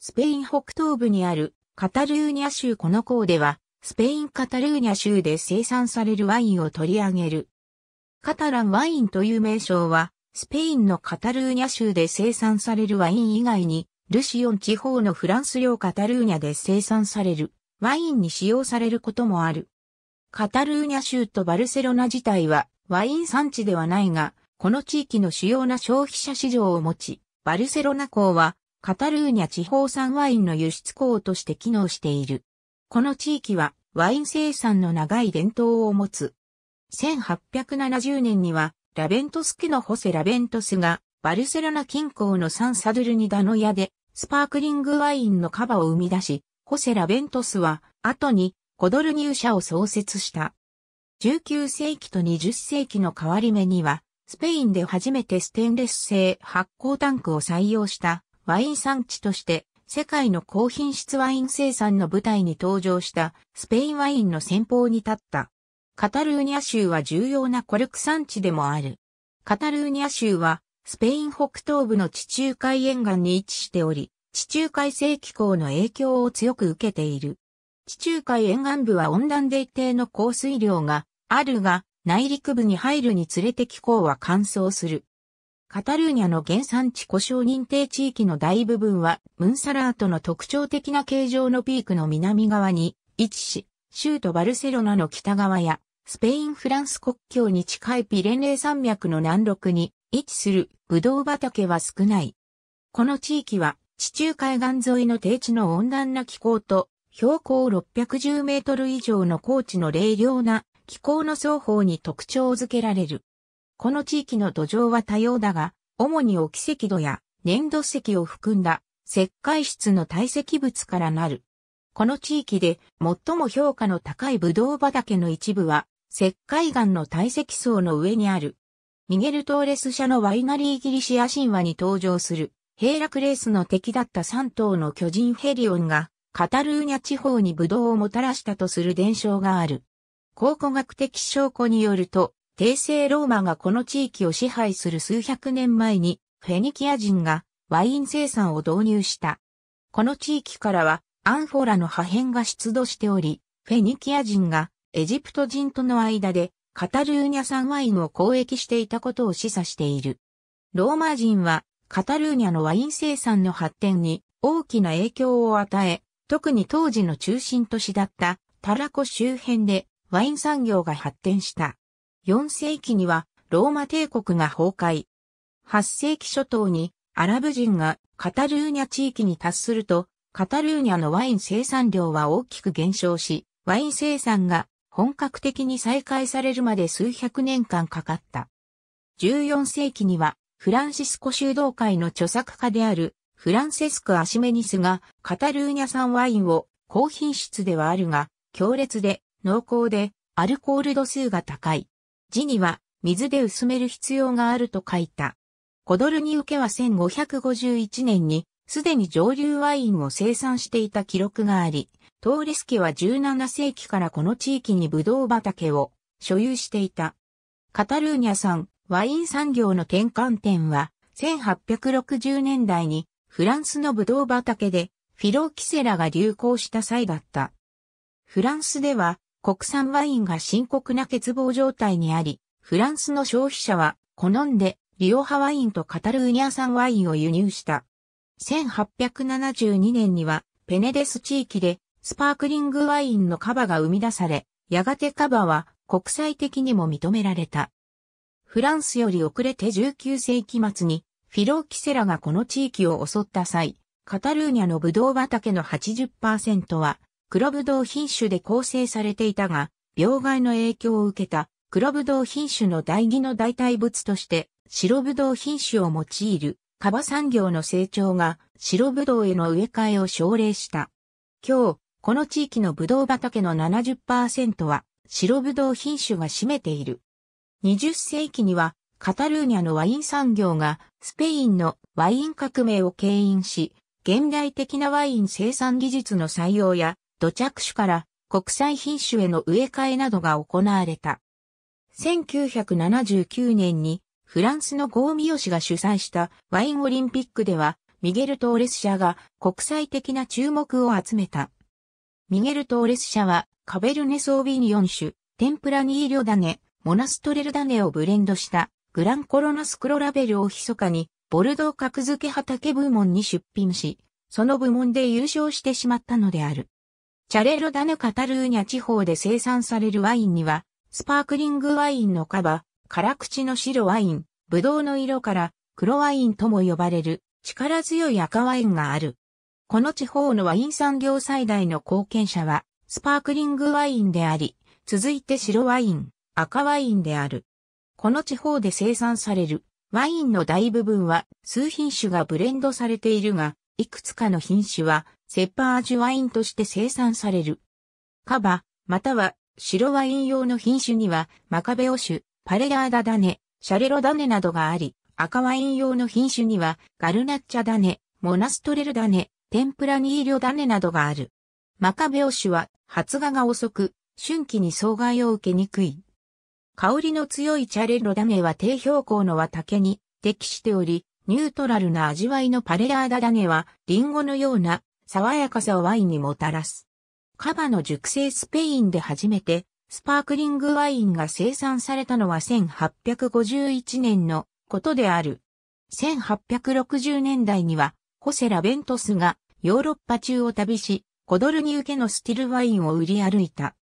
スペイン北東部にあるカタルーニャ州この港では、スペインカタルーニャ州で生産されるワインを取り上げる。カタランワインという名称は、スペインのカタルーニャ州で生産されるワイン以外に、ルシオン地方のフランス領カタルーニャで生産されるワインに使用されることもある。カタルーニャ州とバルセロナ自体はワイン産地ではないが、この地域の主要な消費者市場を持ち、バルセロナ港はカタルーニャ地方産ワインの輸出港として機能している。この地域はワイン生産の長い伝統を持つ。1870年にはラベントス家のホセ・ラベントスがバルセロナ近郊のサン・サドゥルニダの屋でスパークリングワインのカバを生み出し、ホセ・ラベントスは後にコドルニュー社を創設した。19世紀と20世紀の変わり目にはスペインで初めてステンレス製発酵タンクを採用したワイン産地として世界の高品質ワイン生産の舞台に登場したスペインワインの先方に立った。カタルーニャ州は重要なコルク産地でもある。カタルーニャ州はスペイン北東部の地中海沿岸に位置しており、地中海性気候の影響を強く受けている。地中海沿岸部は温暖で一定の降水量があるが、内陸部に入るにつれて気候は乾燥する。カタルーニャの原産地故障認定地域の大部分は、ムンサラートの特徴的な形状のピークの南側に位置し、州都バルセロナの北側や、スペイン・フランス国境に近いピレネー山脈の南麓に位置するブドウ畑は少ない。この地域は地中海岸沿いの低地の温暖な気候と標高610メートル以上の高地の冷涼な気候の双方に特徴づけられる。この地域の土壌は多様だが、主に沖石土や粘土石を含んだ石灰質の堆積物からなる。この地域で最も評価の高いブドウ畑の一部は石灰岩の堆積層の上にある。ミゲル・トーレス社のワイナリーギリシア神話に登場するヘイラクレースの敵だった3頭の巨人ヘリオンがカタルーニャ地方にブドウをもたらしたとする伝承がある。考古学的証拠によると、帝政ローマがこの地域を支配する数百年前に、フェニキア人がワイン生産を導入した。この地域からは、アンフォラの破片が出土しており、フェニキア人がエジプト人との間でカタルーニャ産ワインを交易していたことを示唆している。ローマ人はカタルーニャのワイン生産の発展に大きな影響を与え、特に当時の中心都市だったタラコ周辺でワイン産業が発展した。4世紀にはローマ帝国が崩壊。8世紀初頭にアラブ人がカタルーニャ地域に達すると、カタルーニャのワイン生産量は大きく減少し、ワイン生産が本格的に再開されるまで数百年間かかった。14世紀にはフランシスコ修道会の著作家であるフランセスク・アシメニスがカタルーニャ産ワインを高品質ではあるが、強烈で濃厚でアルコール度数が高い字には水で薄める必要があると書いた。コドルニウケは1551年にすでに上流ワインを生産していた記録があり、トーレス家は17世紀からこの地域にブドウ畑を所有していた。カタルーニャ産ワイン産業の転換点は1860年代にフランスのブドウ畑でフィロキセラが流行した際だった。フランスでは国産ワインが深刻な欠乏状態にあり、フランスの消費者は好んでリオハワインとカタルーニャ産ワインを輸入した。1872年にはペネデス地域でスパークリングワインのカバが生み出され、やがてカバは国際的にも認められた。フランスより遅れて19世紀末にフィローキセラがこの地域を襲った際、カタルーニャのブドウ畑の80%は黒ぶどう品種で構成されていたが、病害の影響を受けた黒ぶどう品種の代議の代替物として白ぶどう品種を用いるカバ産業の成長が白ぶどうへの植え替えを奨励した。今日、この地域のぶどう畑の70%は白ぶどう品種が占めている。20世紀にはカタルーニャのワイン産業がスペインのワイン革命を牽引し、現代的なワイン生産技術の採用や土着種から国際品種への植え替えなどが行われた。1979年にフランスのゴーミヨシが主催したワインオリンピックではミゲル・トーレス社が国際的な注目を集めた。ミゲル・トーレス社はカベルネ・ソービニオン種、テンプラニーリョダネ、モナストレルダネをブレンドしたグランコロナスクロラベルを密かにボルドー格付け畑部門に出品し、その部門で優勝してしまったのである。チャレロ・ダヌカタルーニャ地方で生産されるワインには、スパークリングワインのカバ、辛口の白ワイン、ブドウの色から黒ワインとも呼ばれる力強い赤ワインがある。この地方のワイン産業最大の貢献者は、スパークリングワインであり、続いて白ワイン、赤ワインである。この地方で生産されるワインの大部分は数品種がブレンドされているが、いくつかの品種は、セッパージュワインとして生産される。カバ、または白ワイン用の品種には、マカベオ種、パレラーダダネ、シャレロダネなどがあり、赤ワイン用の品種には、ガルナッチャダネ、モナストレルダネ、テンプラニーリョダネなどがある。マカベオ種は、発芽が遅く、春季に障害を受けにくい。香りの強いチャレロダネは低標高の綿毛に適しており、ニュートラルな味わいのパレラーダダネは、リンゴのような爽やかさをワインにもたらす。カバの熟成スペインで初めて、スパークリングワインが生産されたのは1851年のことである。1860年代には、ホセラ・ベントスがヨーロッパ中を旅し、コドルニ受けのスティルワインを売り歩いた。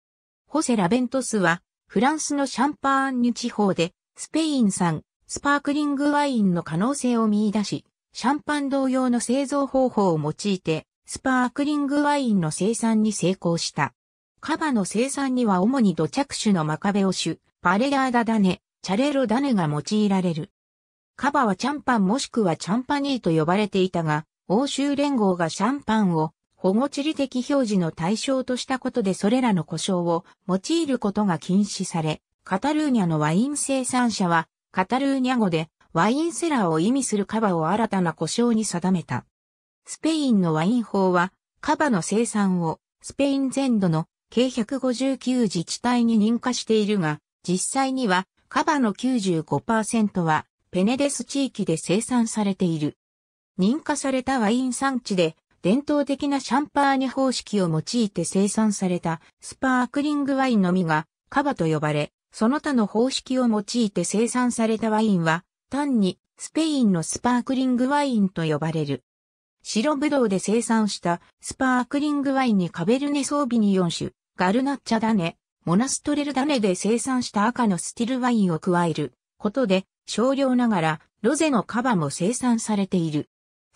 ホセラ・ベントスは、フランスのシャンパーンニュ地方で、スペイン産、スパークリングワインの可能性を見出し、シャンパン同様の製造方法を用いて、スパークリングワインの生産に成功した。カバの生産には主に土着種のマカベオ種、パレラーダダネ、チャレロダネが用いられる。カバはチャンパンもしくはチャンパニーと呼ばれていたが、欧州連合がシャンパンを保護地理的表示の対象としたことでそれらの故障を用いることが禁止され、カタルーニャのワイン生産者はカタルーニャ語でワインセラーを意味するカバを新たな故障に定めた。スペインのワイン法はカバの生産をスペイン全土の計159自治体に認可しているが、実際にはカバの95%はペネデス地域で生産されている。認可されたワイン産地で伝統的なシャンパーニ方式を用いて生産されたスパークリングワインのみがカバと呼ばれ、その他の方式を用いて生産されたワインは、単にスペインのスパークリングワインと呼ばれる。白ブドウで生産したスパークリングワインにカベルネソービニ4種、ガルナッチャダネ、モナストレルダネで生産した赤のスティルワインを加えることで少量ながらロゼのカバも生産されている。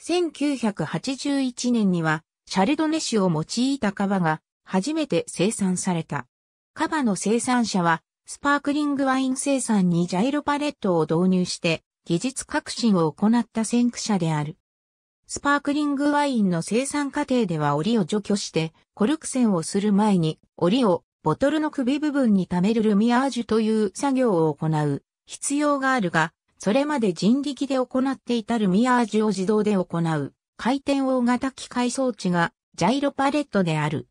1981年にはシャルドネ酒を用いたカバが初めて生産された。カバの生産者はスパークリングワイン生産にジャイロパレットを導入して技術革新を行った先駆者である。スパークリングワインの生産過程では檻を除去してコルク栓をする前に檻をボトルの首部分に溜めるルミアージュという作業を行う必要があるが、それまで人力で行っていたルミアージュを自動で行う回転を型機械装置がジャイロパレットである。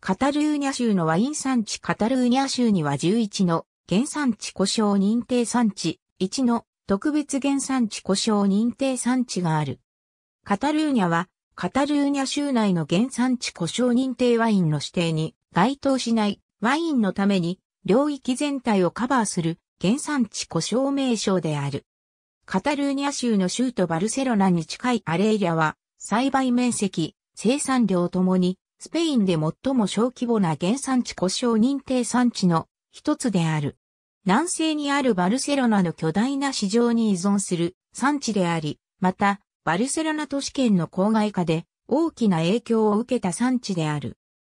カタルーニャ州のワイン産地カタルーニャ州には11の原産地故障認定産地、1の特別原産地故障認定産地がある。カタルーニャはカタルーニャ州内の原産地故障認定ワインの指定に該当しないワインのために領域全体をカバーする原産地故障名称である。カタルーニャ州の州都バルセロナに近いアレイリャは栽培面積、生産量ともにスペインで最も小規模な原産地故障認定産地の一つである。南西にあるバルセロナの巨大な市場に依存する産地であり、また、バルセロナ都市圏の郊外化で大きな影響を受けた産地である。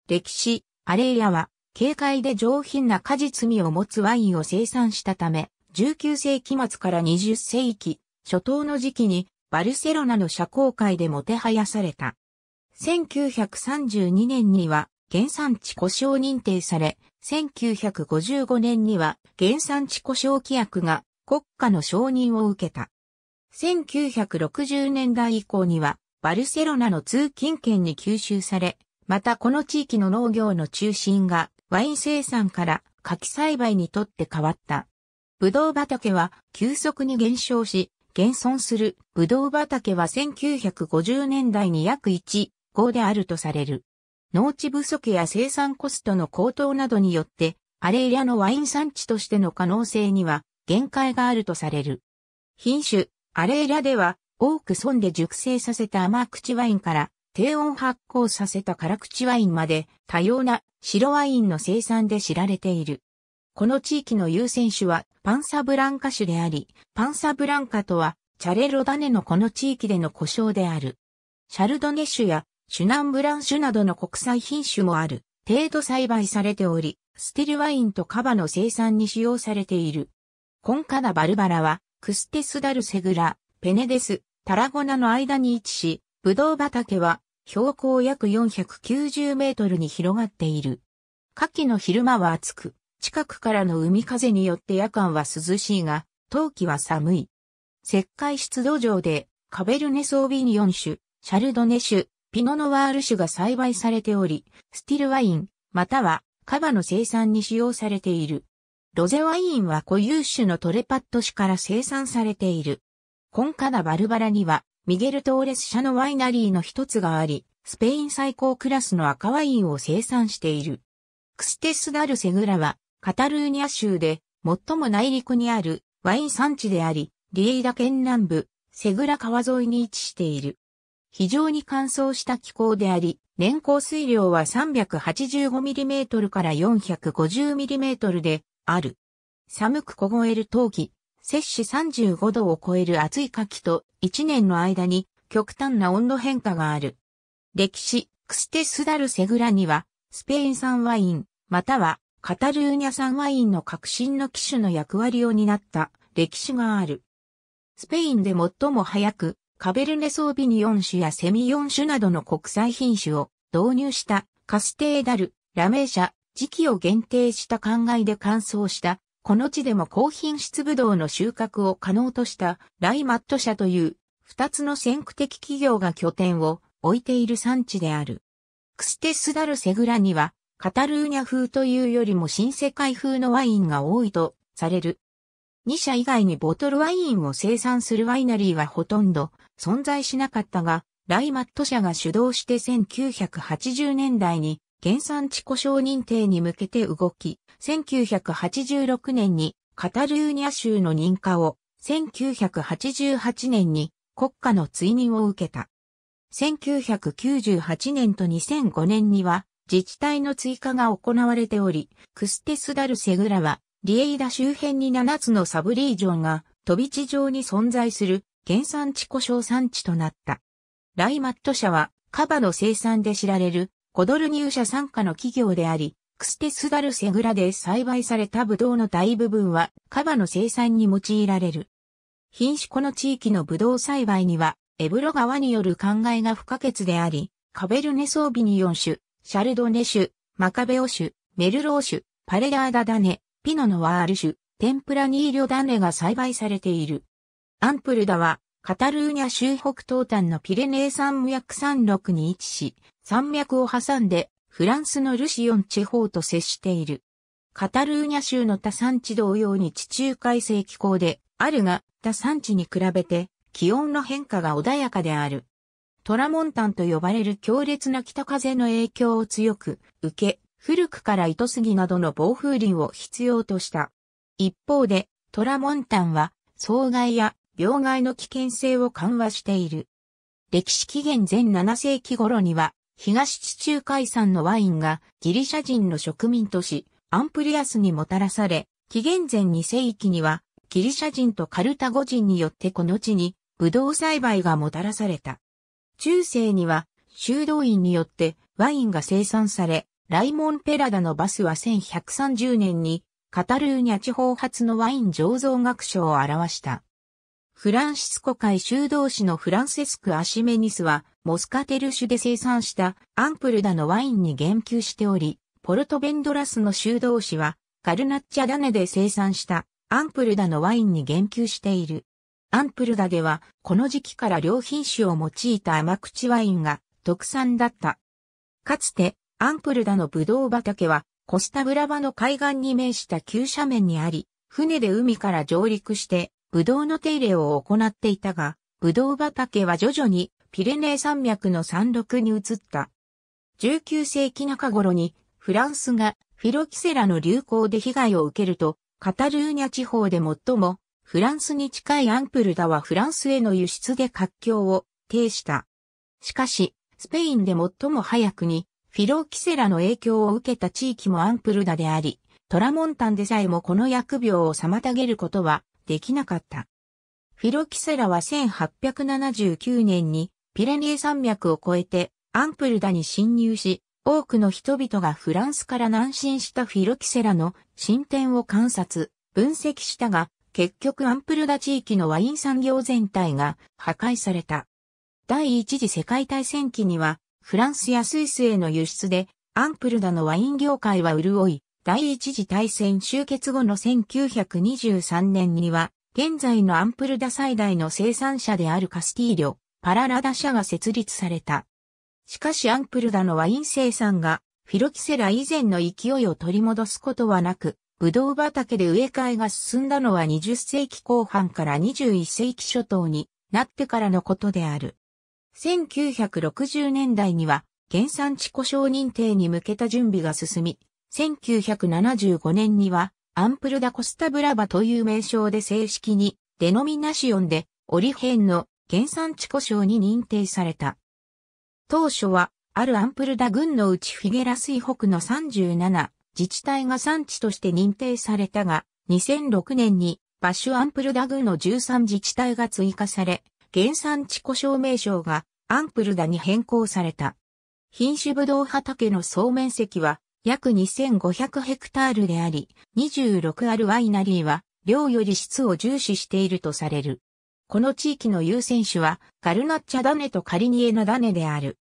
歴史、アレイアは、軽快で上品な果実味を持つワインを生産したため、19世紀末から20世紀初頭の時期にバルセロナの社交界でもてはやされた。1932年には原産地故障認定され、1955年には原産地故障規約が国家の承認を受けた。1960年代以降にはバルセロナの通勤圏に吸収され、またこの地域の農業の中心がワイン生産から柿栽培にとって変わった。ブドウ畑は急速に減少し、現存するブドウ畑は1950年代に約1行であるとされる。農地不足や生産コストの高騰などによって、アレイリアのワイン産地としての可能性には限界があるとされる。品種、アレイリアでは、多く損で熟成させた甘口ワインから低温発酵させた辛口ワインまで多様な白ワインの生産で知られている。この地域の優先種はパンサブランカ種であり、パンサブランカとはチャレロダネのこの地域での故障である。シャルドネ種やシュナンブランュなどの国際品種もある、程度栽培されており、ステルワインとカバの生産に使用されている。コンカナバルバラは、クステスダルセグラ、ペネデス、タラゴナの間に位置し、ブドウ畑は、標高約490メートルに広がっている。夏季の昼間は暑く、近くからの海風によって夜間は涼しいが、冬季は寒い。石灰湿土壌で、カベルネソービニオン種、シャルドネ種、ピノノワール種が栽培されており、スティルワイン、またはカバの生産に使用されている。ロゼワインは固有種のトレパット種から生産されている。コンカナバルバラには、ミゲル・トーレス社のワイナリーの一つがあり、スペイン最高クラスの赤ワインを生産している。クステス・ダル・セグラは、カタルーニャ州で、最も内陸にあるワイン産地であり、リエイダ県南部、セグラ川沿いに位置している。非常に乾燥した気候であり、年降水量は 385mm から 450mm である。寒く凍える冬季、摂氏35度を超える暑い夏季と1年の間に極端な温度変化がある。歴史、クステスダルセグラには、スペイン産ワイン、またはカタルーニャ産ワインの革新の機種の役割を担った歴史がある。スペインで最も早くカベルネソービニオン種やセミン種などの国際品種を導入したカステーダル、ラメーシャ、時期を限定した灌漑で乾燥した、この地でも高品質ブドウの収穫を可能としたライマット社という二つの先駆的企業が拠点を置いている産地である。クステスダルセグラにはカタルーニャ風というよりも新世界風のワインが多いとされる。2社以外にボトルワインを生産するワイナリーはほとんど存在しなかったが、ライマット社が主導して1980年代に原産地故障認定に向けて動き、1986年にカタルーニャ州の認可を、1988年に国家の追認を受けた。1998年と2005年には自治体の追加が行われており、クステスダルセグラは、リエイダ周辺に7つのサブリージョンが飛び地上に存在する原産地故障産地となった。ライマット社はカバの生産で知られるコドルニュー社傘下の企業であり、クステスダルセグラで栽培されたブドウの大部分はカバの生産に用いられる。品種この地域のブドウ栽培には、エブロ川による考えが不可欠であり、カベルネソービニヨン種、シャルドネ種、マカベオ種、メルロー種、パレラーダダネ、ピノノワール種、テンプラニーリョダネが栽培されている。アンプルダは、カタルーニャ州北東端のピレネー山脈山麓に位置し、山脈を挟んで、フランスのルシオン地方と接している。カタルーニャ州の他山地同様に地中海性気候で、あるが、他山地に比べて、気温の変化が穏やかである。トラモンタンと呼ばれる強烈な北風の影響を強く受け、古くから糸杉などの暴風林を必要とした。一方で、トラモンタンは、草害や病害の危険性を緩和している。歴史紀元前7世紀頃には、東地中海産のワインがギリシャ人の植民都市アンプリアスにもたらされ、紀元前2世紀にはギリシャ人とカルタゴ人によってこの地にブドウ栽培がもたらされた。中世には修道院によってワインが生産され、ライモン・ペラダのバスは1130年にカタルーニャ地方発のワイン醸造学賞を表した。フランシスコ会修道士のフランセスク・アシメニスは、モスカテル種で生産したアンプルダのワインに言及しており、ポルトベンドラスの修道士は、カルナッチャダネで生産したアンプルダのワインに言及している。アンプルダでは、この時期から良品種を用いた甘口ワインが特産だった。かつて、アンプルダのブドウ畑は、コスタブラバの海岸に面した急斜面にあり、船で海から上陸して、ブドウの手入れを行っていたが、ブドウ畑は徐々にピレネー山脈の山麓に移った。19世紀中頃にフランスがフィロキセラの流行で被害を受けると、カタルーニャ地方で最もフランスに近いアンプルダはフランスへの輸出で活況を呈した。しかし、スペインで最も早くにフィロキセラの影響を受けた地域もアンプルダであり、トラモンタンでさえもこの薬病を妨げることはできなかった。フィロキセラは1879年にピレネー山脈を越えてアンプルダに侵入し、多くの人々がフランスから南進したフィロキセラの進展を観察、分析したが、結局アンプルダ地域のワイン産業全体が破壊された。第一次世界大戦期には、フランスやスイスへの輸出で、アンプルダのワイン業界は潤い、第一次大戦終結後の1923年には、現在のアンプルダ最大の生産者であるカスティーリョ、パララダ社が設立された。しかしアンプルダのワイン生産が、フィロキセラ以前の勢いを取り戻すことはなく、ブドウ畑で植え替えが進んだのは20世紀後半から21世紀初頭になってからのことである。1960年代には、原産地故障認定に向けた準備が進み、1975年には、アンプルダ・コスタ・ブラバという名称で正式に、デノミナシオンで、オリヘンの原産地故障に認定された。当初は、あるアンプルダ郡のうちフィゲラス北の37自治体が産地として認定されたが、2006年にバッシュアンプルダ郡の13自治体が追加され、原産地故障名称がアンプルダに変更された。品種ブドウ畑の総面積は約2500ヘクタールであり、26あるワイナリーは、量より質を重視しているとされる。この地域の優先種は、ガルナッチャダネとカリニエナネである。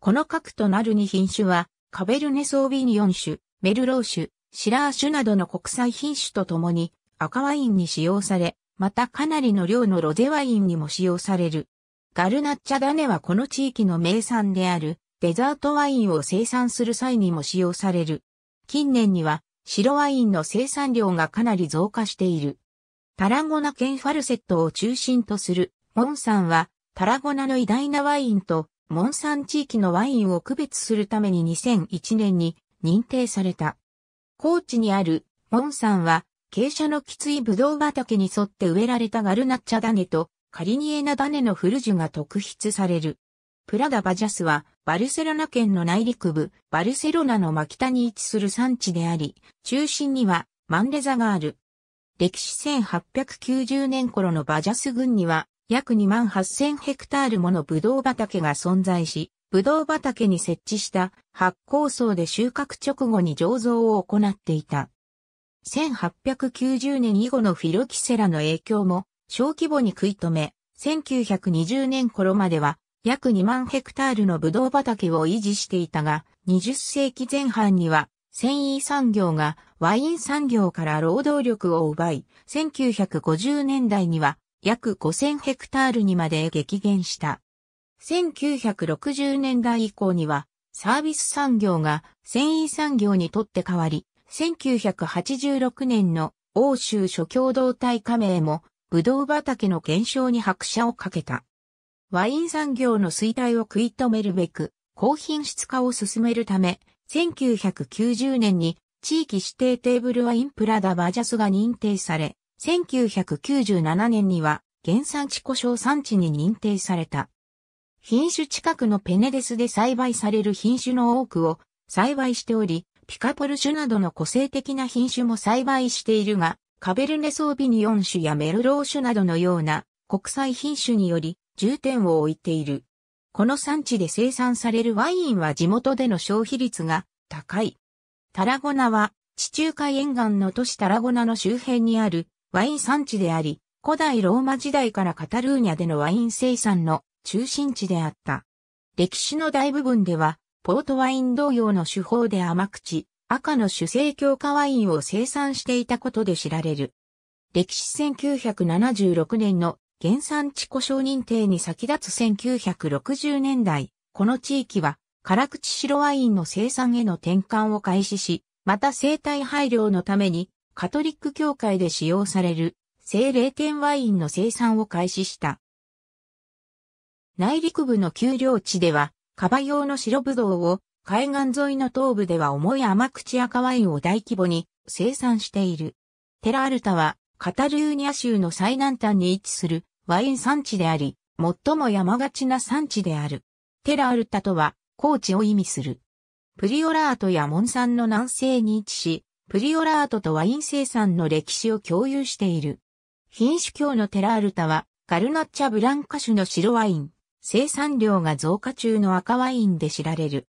この核となる2品種は、カベルネソービニオン種、メルロー種、シラー種などの国際品種とともに、赤ワインに使用され、またかなりの量のロゼワインにも使用される。ガルナッチャダネはこの地域の名産である、デザートワインを生産する際にも使用される。近年には白ワインの生産量がかなり増加している。タラゴナ県ファルセットを中心とするモンサンはタラゴナの偉大なワインとモンサン地域のワインを区別するために2001年に認定された。高知にあるモンサンは傾斜のきついブドウ畑に沿って植えられたガルナッチャ種とカリニエナ種のフルジュが特筆される。プラダ・バジャスは、バルセロナ県の内陸部、バルセロナの真北に位置する産地であり、中心にはマンレザがある。歴史1890年頃のバジャス郡には、約2万8000ヘクタールものブドウ畑が存在し、ブドウ畑に設置した発酵層で収穫直後に醸造を行っていた。1890年以後のフィロキセラの影響も小規模に食い止め、1920年頃までは約2万ヘクタールのブドウ畑を維持していたが、20世紀前半には、繊維産業がワイン産業から労働力を奪い、1950年代には約5000ヘクタールにまで激減した。1960年代以降には、サービス産業が繊維産業にとって変わり、1986年の欧州諸共同体加盟も、ブドウ畑の減少に拍車をかけた。ワイン産業の衰退を食い止めるべく、高品質化を進めるため、1990年に地域指定テーブルワインプラダバジャスが認定され、1997年には原産地故障産地に認定された。品種近くのペネデスで栽培される品種の多くを栽培しており、ピカポル種などの個性的な品種も栽培しているが、カベルネソービニオン種やメルロー種などのような国際品種により重点を置いている。この産地で生産されるワインは地元での消費率が高い。タラゴナは地中海沿岸の都市タラゴナの周辺にあるワイン産地であり、古代ローマ時代からカタルーニャでのワイン生産の中心地であった。歴史の大部分では、ポートワイン同様の手法で甘口、赤の主成強化ワインを生産していたことで知られる。歴史1976年の原産地故障認定に先立つ1960年代、この地域は辛口白ワインの生産への転換を開始し、また生態配慮のためにカトリック教会で使用される精霊天ワインの生産を開始した。内陸部の丘陵地では、カバ用の白ぶどうを海岸沿いの東部では重い甘口赤ワインを大規模に生産している。テラアルタはカタルーニャ州の最南端に位置するワイン産地であり、最も山がちな産地である。テラアルタとは、高地を意味する。プリオラートやモンサの南西に位置し、プリオラートとワイン生産の歴史を共有している。品種郷のテラアルタは、ガルナッチャブランカ種の白ワイン、生産量が増加中の赤ワインで知られる。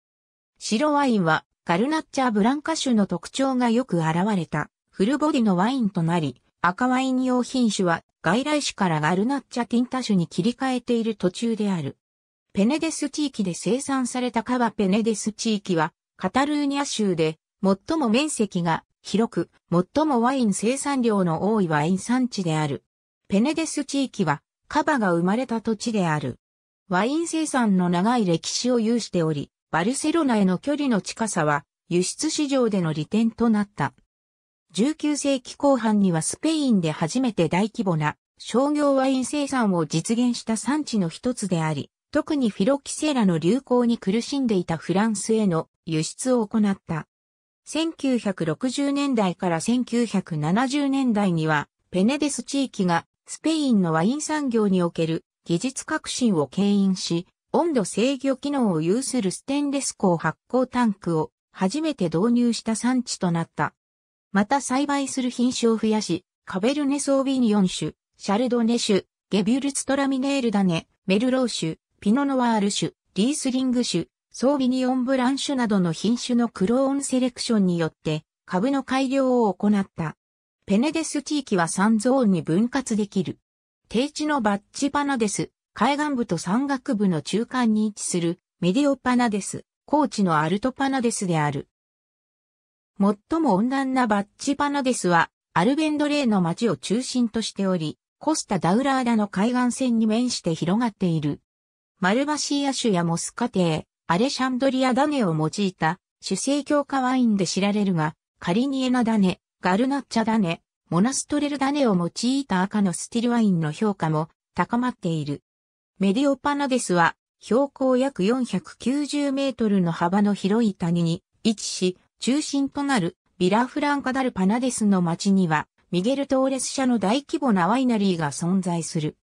白ワインは、ガルナッチャブランカ種の特徴がよく現れた、フルボディのワインとなり、赤ワイン用品種は外来種からガルナッチャティンタ種に切り替えている途中である。ペネデス地域で生産されたカバペネデス地域は、カタルーニャ州で最も面積が広く、最もワイン生産量の多いワイン産地である。ペネデス地域は、カバが生まれた土地である。ワイン生産の長い歴史を有しており、バルセロナへの距離の近さは、輸出市場での利点となった。19世紀後半にはスペインで初めて大規模な商業ワイン生産を実現した産地の一つであり、特にフィロキセラの流行に苦しんでいたフランスへの輸出を行った。1960年代から1970年代には、ペネデス地域がスペインのワイン産業における技術革新を牽引し、温度制御機能を有するステンレス鋼発酵タンクを初めて導入した産地となった。また栽培する品種を増やし、カベルネ・ソービニオン種、シャルドネ種、ゲビュルツトラミネールダネ、メルロー種、ピノノワール種、リースリング種、ソービニオンブラン種などの品種のクローンセレクションによって株の改良を行った。ペネデス地域は3ゾーンに分割できる。低地のバッチパナデス、海岸部と山岳部の中間に位置するメディオパナデス、高地のアルトパナデスである。最も温暖なバッチパナデスは、アルベンドレーの町を中心としており、コスタ・ダウラーダの海岸線に面して広がっている。マルバシーア種やモスカテアレシャンドリアダネを用いた主成教化ワインで知られるが、カリニエナネ、ガルナッチャダネ、モナストレルダネを用いた赤のスティルワインの評価も高まっている。メディオパナデスは標高約490メートルの幅の広い谷に位置し、中心となるビラフランカダルパナデスの町には、ミゲル・トーレス社の大規模なワイナリーが存在する。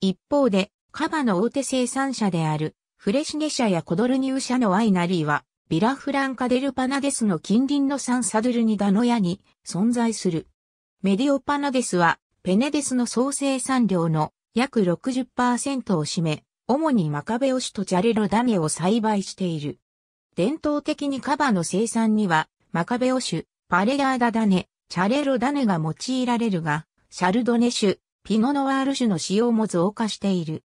一方で、カバの大手生産者である、フレシネ社やコドルニュー社のワイナリーは、ビラフランカデルパナデスの近隣のサンサドゥルニダノヤに存在する。メディオパナデスは、ペネデスの総生産量の約60%を占め、主にマカベオシとジャレロダネを栽培している。伝統的にカバの生産には、マカベオ種、パレヤーダダネ、チャレロダネが用いられるが、シャルドネ種、ピノノワール種の使用も増加している。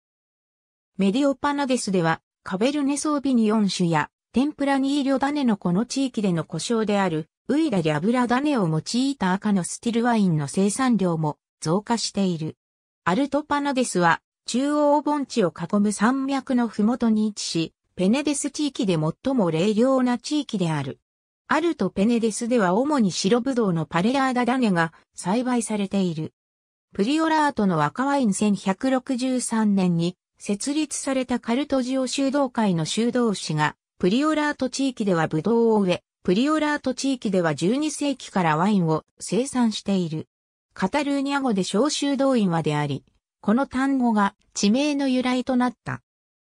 メディオパナデスでは、カベルネソービニオン種や、天ぷらにーリョダネのこの地域での故障である、ウイラリアブラダネを用いた赤のスティルワインの生産量も増加している。アルトパナデスは中央盆地を囲む山脈のふもとに位置し、ペネデス地域で最も冷涼な地域である。アルトペネデスでは主に白ブドウのパレラーダダネが栽培されている。プリオラートの赤ワイン1163年に設立されたカルトジオ修道会の修道士が、プリオラート地域ではブドウを植え、プリオラート地域では12世紀からワインを生産している。カタルーニャ語で小修道院はであり、この単語が地名の由来となった。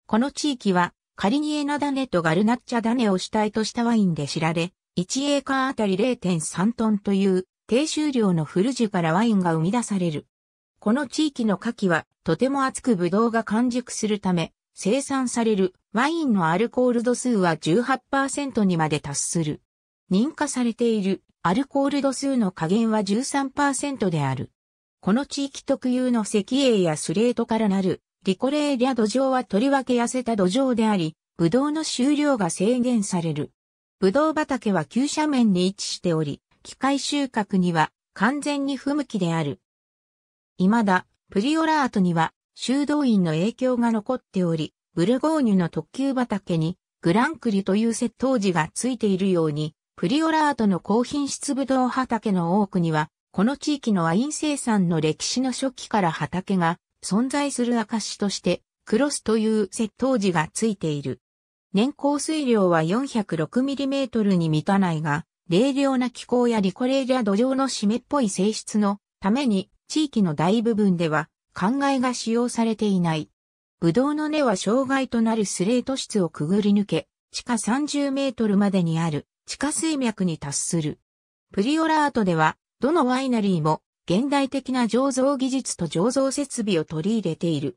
この地域はカリニエナダネとガルナッチャダネを主体としたワインで知られ、1エーカーあたり0.3トンという低収量のフルジュからワインが生み出される。この地域の夏季はとても厚くブドウが完熟するため、生産されるワインのアルコール度数は18%にまで達する。認可されているアルコール度数の加減は13%である。この地域特有の石英やスレートからなるリコレーリャ土壌はとりわけ痩せた土壌であり、ブドウの収量が制限される。ブドウ畑は急斜面に位置しており、機械収穫には完全に不向きである。未だ、プリオラートには修道院の影響が残っており、ブルゴーニュの特急畑にグランクリという窃盗時がついているように、プリオラートの高品質ブドウ畑の多くには、この地域のワイン生産の歴史の初期から畑が存在する証として、クロスという窃盗時がついている。年降水量は 406mm に満たないが、冷涼な気候やリコレーや土壌の湿っぽい性質のために、地域の大部分では、灌漑が使用されていない。ブドウの根は障害となるスレート質をくぐり抜け、地下30メートルまでにある地下水脈に達する。プリオラートでは、どのワイナリーも現代的な醸造技術と醸造設備を取り入れている。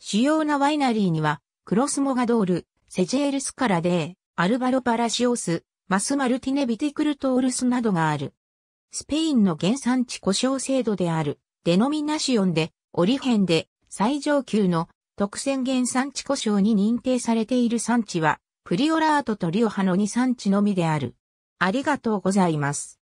主要なワイナリーには、クロスモガドール、セジェールスカラデー、アルバロパラシオス、マスマルティネビティクルトールスなどがある。スペインの原産地故障制度である、デノミナシオンで、オリヘンで、最上級の特選原産地故障に認定されている産地は、プリオラートとリオハの2産地のみである。ありがとうございます。